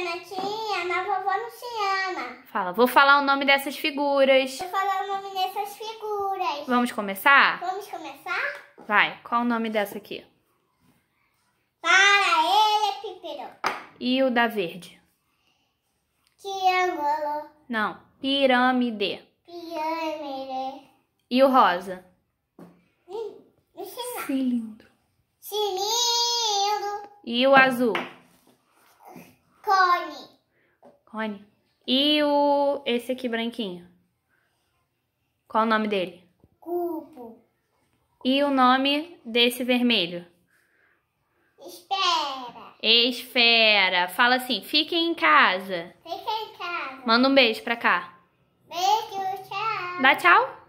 Renatinha, na vovó não ama. Fala, vou falar o nome dessas figuras. Vou falar o nome dessas figuras. Vamos começar? Vamos começar? Vai, qual o nome dessa aqui? Para ele é E o da verde? Triângulo. Não, pirâmide. Pirâmide. E o rosa? Cilindro. Cilindro. E o azul? Rony E o esse aqui branquinho? Qual o nome dele? Cubo. E o nome desse vermelho? Esfera. Esfera. Fala assim, fiquem em casa. Fiquem em casa. Manda um beijo pra cá. Beijo, tchau. Dá tchau.